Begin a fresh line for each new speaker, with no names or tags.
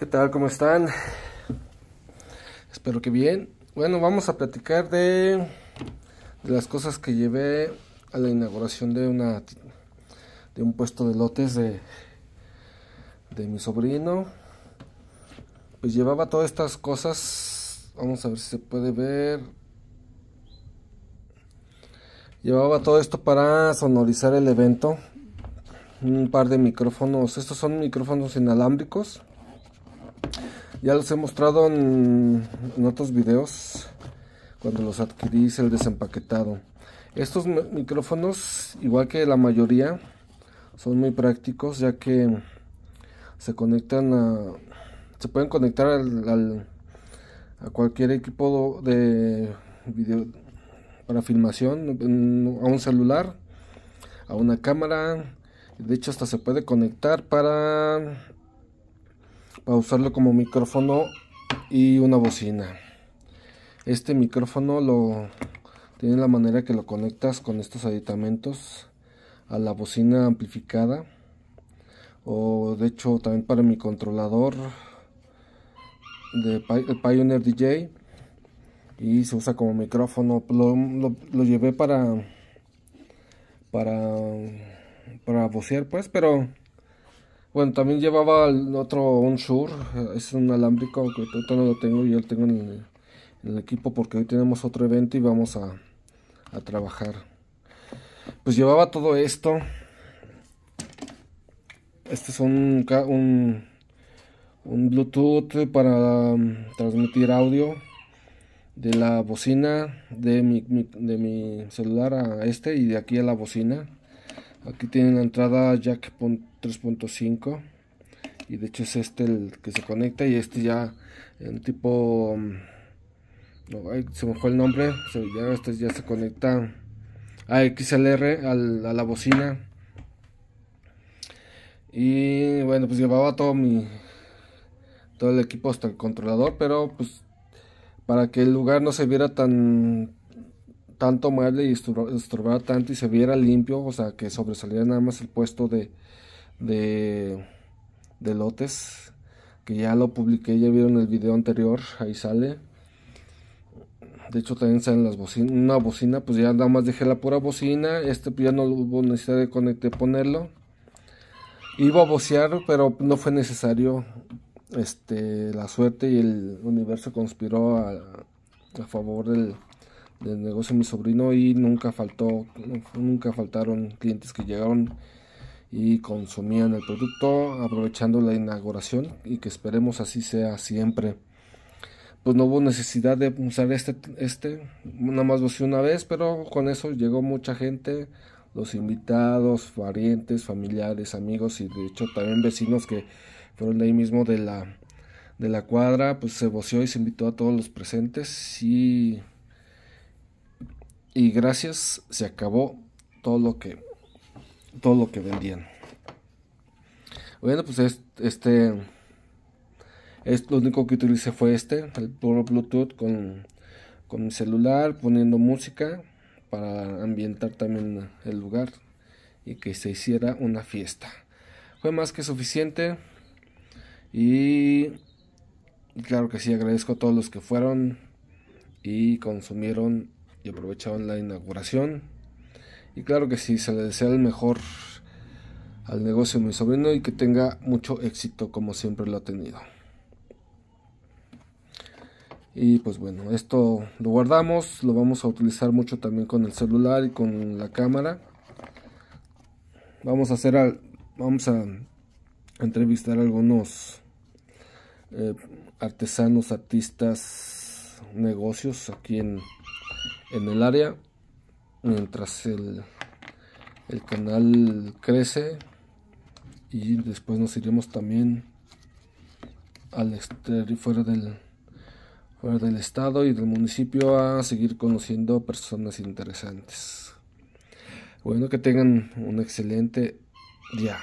¿Qué tal? ¿Cómo están? Espero que bien. Bueno, vamos a platicar de, las cosas que llevé a la inauguración de una de un puesto de lotes de de mi sobrino. Pues llevaba todas estas cosas. Vamos a ver si se puede ver. Llevaba todo esto para sonorizar el evento. Un par de micrófonos. Estos son micrófonos inalámbricos ya los he mostrado en, otros videos cuando los adquirí el desempaquetado. Estos micrófonos, igual que la mayoría, son muy prácticos ya que se conectan a... se pueden conectar al, a cualquier equipo de video para filmación, a un celular, a una cámara. De hecho, hasta se puede conectar para a usarlo como micrófono y una bocina. Este micrófono lo tiene la manera que lo conectas con estos aditamentos a la bocina amplificada o de hecho también para mi controlador de Pioneer DJ y se usa como micrófono lo, llevé para para para vocear pues pero bueno, también llevaba el otro sur eh, es un alámbrico que ahorita no lo tengo, yo lo tengo en el, equipo porque hoy tenemos otro evento y vamos a, trabajar. Pues llevaba todo esto. Este es un, un, Bluetooth para mm, transmitir audio de la bocina de mi, de mi celular a este y de aquí a la bocina. Aquí tienen la entrada jack... 3.5 y de hecho es este el que se conecta y este ya en tipo mm, no, se mojó el nombre ya este ya se conecta a XLR a la bocina y bueno pues llevaba todo mi todo el equipo hasta el controlador pero pues para que el lugar no se viera tan tanto mueble y estorbara tanto y se viera limpio o sea que sobresaliera nada más el puesto de de, lotes, que ya lo publiqué, ya vieron el video anterior, ahí sale. De hecho también salen las bocinas, una bocina, pues ya nada más dejé la pura bocina, este pues ya no hubo necesidad de conectar, ponerlo. Iba a vocear, pero no fue necesario. Este, la suerte y el universo conspiró a, favor del, negocio de mi sobrino y nunca faltó, nunca faltaron clientes que llegaron y consumían el producto aprovechando la inauguración y que esperemos así sea siempre. Pues no hubo necesidad de usar este, este nada más lo una vez, pero con eso llegó mucha gente, los invitados, parientes, familiares, amigos y de hecho también vecinos que fueron de ahí mismo de la, de la cuadra, pues se voció y se invitó a todos los presentes y, y gracias, se acabó todo lo que todo lo que vendían. Bueno, pues este, este, lo único que utilicé fue este, el puro Bluetooth con, con mi celular, poniendo música para ambientar también el lugar y que se hiciera una fiesta. Fue más que suficiente y claro que sí agradezco a todos los que fueron y consumieron y aprovecharon la inauguración. Y claro que sí, se le desea el mejor al negocio de mi sobrino y que tenga mucho éxito como siempre lo ha tenido. Y pues bueno, esto lo guardamos, lo vamos a utilizar mucho también con el celular y con la cámara. Vamos a hacer al, vamos a entrevistar a algunos eh, artesanos, artistas, negocios aquí en el área mientras el, el canal crece y después nos iremos también al exterior fuera del fuera del estado y del municipio a seguir conociendo personas interesantes bueno que tengan un excelente día